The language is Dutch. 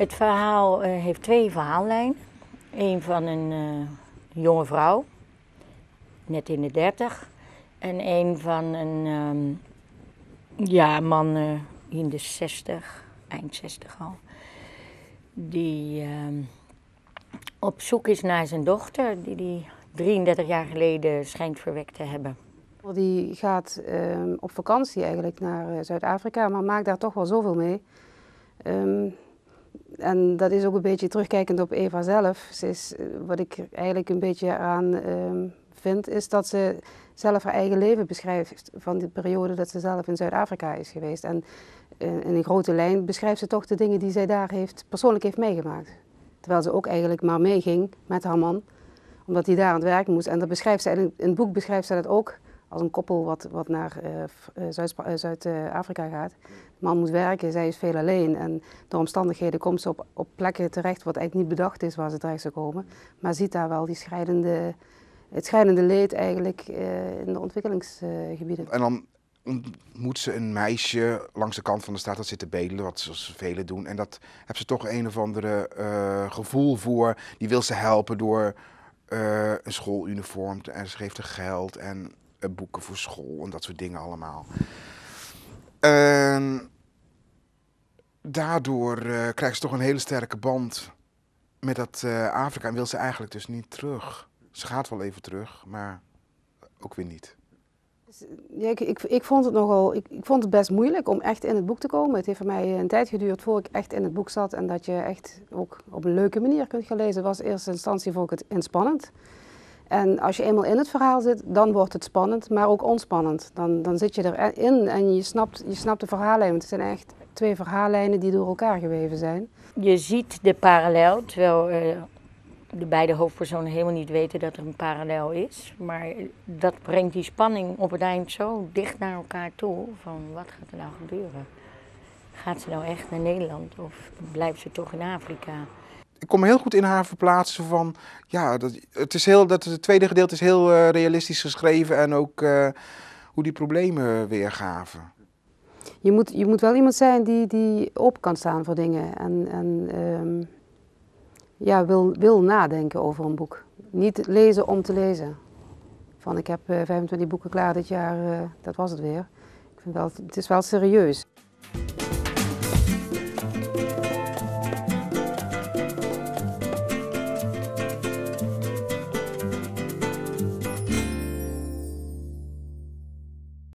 het verhaal eh, heeft twee verhaallijnen. Eén van een eh, jonge vrouw, net in de dertig. En één van een ehm, ja, man eh, in de 60, eind 60 al. Die ehm, op zoek is naar zijn dochter, die hij 33 jaar geleden schijnt verwekt te hebben. Die gaat ehm, op vakantie eigenlijk naar Zuid-Afrika, maar maakt daar toch wel zoveel mee en dat is ook een beetje terugkijkend op Eva zelf. Ze is, eh, wat ik eigenlijk een beetje aan ehm, vind, is dat ze zelf haar eigen leven beschrijft van de periode dat ze zelf in Zuid-Afrika is geweest. En in, eh, in een grote lijn beschrijft ze toch de dingen die zij daar heeft, persoonlijk heeft meegemaakt. Terwijl ze ook eigenlijk maar meeging met haar man, omdat hij daar aan het werk moest. En dat beschrijft ze, in, in het boek beschrijft ze dat ook als een koppel wat, wat naar eh, eh, eh, Zuid-Afrika gaat. De man moet werken, zij is veel alleen. En door omstandigheden komt ze op, op plekken terecht wat eigenlijk niet bedacht is waar ze terecht zou komen. Maar ziet daar wel die scheidende, het schrijnende leed eigenlijk in de ontwikkelingsgebieden. en dan moet ze een meisje langs de kant van de straat dat zit te bedelen, wat zoals velen doen. En dat heeft ze toch een of andere gevoel voor. Die wil ze helpen door... een schooluniform en ze geeft er geld en eh, boeken voor school en dat soort dingen allemaal. daardoor eh, krijgt ze toch een hele sterke band met dat eh, Afrika en wil ze eigenlijk dus niet terug. Ze gaat wel even terug, maar ook weer niet. Dus, ja, ik, ik, vond het nogal, ik, ik, vond het best moeilijk om echt in het boek te komen. Het heeft voor mij een tijd geduurd voordat ik echt in het boek zat en dat je echt ook op een leuke manier kunt gaan lezen. Was in eerste instantie vond ik het inspannend. En als je eenmaal in het verhaal zit, dan wordt het spannend, maar ook ontspannend. Dan, dan zit je erin e- en je snapt, je snapt de verhaallijnen. Het zijn echt twee verhaallijnen die door elkaar geweven zijn. Je ziet de parallel, terwijl eh, de beide hoofdpersonen helemaal niet weten dat er een parallel is. Maar dat brengt die spanning op het eind zo dicht naar elkaar toe, van wat gaat er nou gebeuren? Gaat ze nou echt naar Nederland of blijft ze toch in Afrika? ik kon me heel goed in haar verplaatsen van, ja, dat, het, is heel, dat, het tweede gedeelte is heel eh, realistisch geschreven en ook eh, hoe die problemen weergaven. Je moet, je moet wel iemand zijn die, die op kan staan voor dingen en, en ehm, ja, wil, wil nadenken over een boek. Niet lezen om te lezen. Van ik heb 25 eh, boeken klaar dit jaar, dat was het weer. Ik vind wel, het is wel serieus.